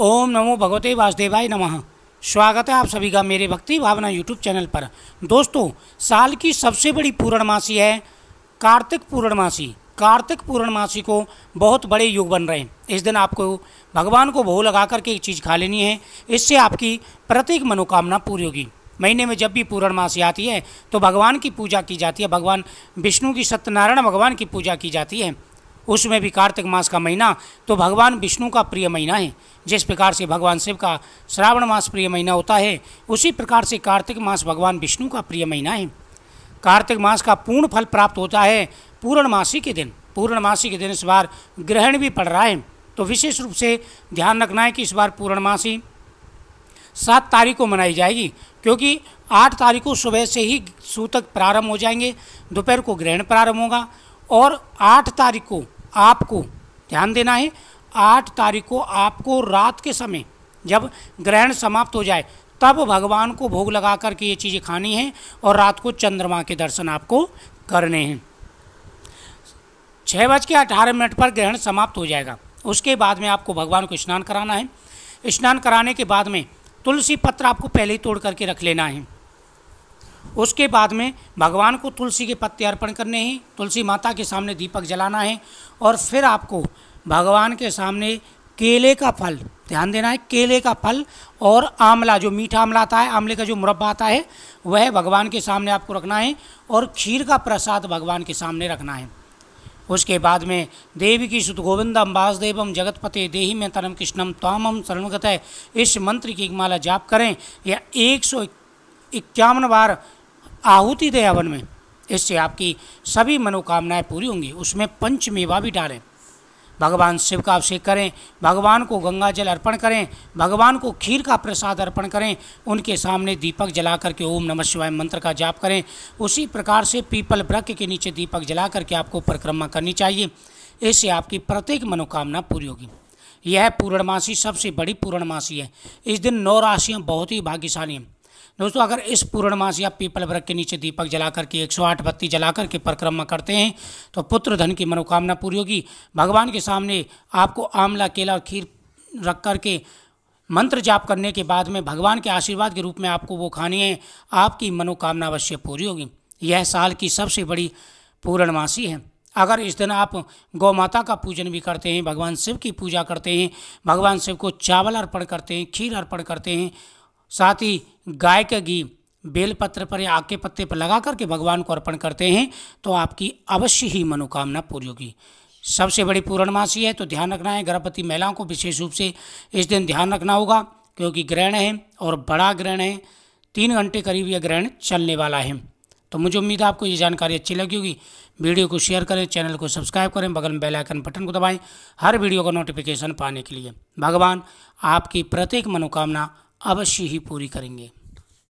ओम नमो भगवते वासुदेवाय नमः स्वागत है आप सभी का मेरे भक्ति भावना यूट्यूब चैनल पर दोस्तों साल की सबसे बड़ी पूर्णमासी है कार्तिक पूर्णमासी कार्तिक पूर्णमासी को बहुत बड़े योग बन रहे हैं इस दिन आपको भगवान को भोग लगा करके एक चीज़ खा लेनी है इससे आपकी प्रत्येक मनोकामना पूरी होगी महीने में जब भी पूर्णमासी आती है तो भगवान की पूजा की जाती है भगवान विष्णु की सत्यनारायण भगवान की पूजा की जाती है उसमें भी कार्तिक मास का महीना तो भगवान विष्णु का प्रिय महीना है जिस प्रकार से भगवान शिव का श्रावण मास प्रिय महीना होता है उसी प्रकार से कार्तिक मास भगवान विष्णु का प्रिय महीना है कार्तिक मास का पूर्ण फल प्राप्त होता है पूर्णमासी के दिन पूर्णमासी के दिन इस बार ग्रहण भी पड़ रहा है तो विशेष रूप से ध्यान रखना है कि इस बार पूर्णमासी सात तारीख को मनाई जाएगी क्योंकि आठ तारीख को सुबह से ही सूतक प्रारंभ हो जाएंगे दोपहर को ग्रहण प्रारंभ होगा और आठ तारीख को आपको ध्यान देना है आठ तारीख को आपको रात के समय जब ग्रहण समाप्त हो जाए तब भगवान को भोग लगा करके ये चीज़ें खानी हैं और रात को चंद्रमा के दर्शन आपको करने हैं छः बज के अठारह मिनट पर ग्रहण समाप्त हो जाएगा उसके बाद में आपको भगवान को स्नान कराना है स्नान कराने के बाद में तुलसी पत्र आपको पहले ही तोड़ करके रख लेना है उसके बाद में भगवान को तुलसी के पत्ते अर्पण करने हैं तुलसी माता के सामने दीपक जलाना है और फिर आपको भगवान के सामने केले का फल ध्यान देना है केले का फल और आंवला जो मीठा आंवला आता है आंवले का जो मुरब्बा आता है वह भगवान के सामने आपको रखना है और खीर का प्रसाद भगवान के सामने रखना है उसके बाद में देवी की सुत गोविंदम वासदेवम जगतपते देही में तरम कृष्णम तामम शरणगत है इस मंत्र की माला जाप करें या एक सौ इक्यावन बार आहुति दे हवन में इससे आपकी सभी मनोकामनाएं पूरी होंगी उसमें पंचमेवा भी डालें भगवान शिव का अभिषेक करें भगवान को गंगा जल अर्पण करें भगवान को खीर का प्रसाद अर्पण करें उनके सामने दीपक जला करके ओम नमः शिवाय मंत्र का जाप करें उसी प्रकार से पीपल वृक्ष के नीचे दीपक जला करके आपको परिक्रमा करनी चाहिए इससे आपकी प्रत्येक मनोकामना पूरी होगी यह पूर्णमासी सबसे बड़ी पूर्णमासी है इस दिन नौ राशियाँ बहुत ही भाग्यशाली हैं दोस्तों अगर इस पूर्णमास या पीपल वृक्ष के नीचे दीपक जला करके एक सौ आठ बत्ती जला करके परिक्रमा करते हैं तो पुत्र धन की मनोकामना पूरी होगी भगवान के सामने आपको आंवला केला और खीर रख करके मंत्र जाप करने के बाद में भगवान के आशीर्वाद के रूप में आपको वो खानी है आपकी मनोकामना अवश्य पूरी होगी यह साल की सबसे बड़ी पूर्णमासी है अगर इस दिन आप गौ माता का पूजन भी करते हैं भगवान शिव की पूजा करते हैं भगवान शिव को चावल अर्पण करते हैं खीर अर्पण करते हैं साथ ही गाय का घी बेलपत्र पर या आग के पत्ते पर लगा करके भगवान को अर्पण करते हैं तो आपकी अवश्य ही मनोकामना पूरी होगी सबसे बड़ी पूर्णमासी है तो ध्यान रखना है गर्भवती महिलाओं को विशेष रूप से इस दिन ध्यान रखना होगा क्योंकि ग्रहण है और बड़ा ग्रहण है तीन घंटे करीब यह ग्रहण चलने वाला है तो मुझे उम्मीद है आपको ये जानकारी अच्छी लगी होगी वीडियो को शेयर करें चैनल को सब्सक्राइब करें बगल में बेल आइकन बटन को दबाएं हर वीडियो का नोटिफिकेशन पाने के लिए भगवान आपकी प्रत्येक मनोकामना अवश्य ही पूरी करेंगे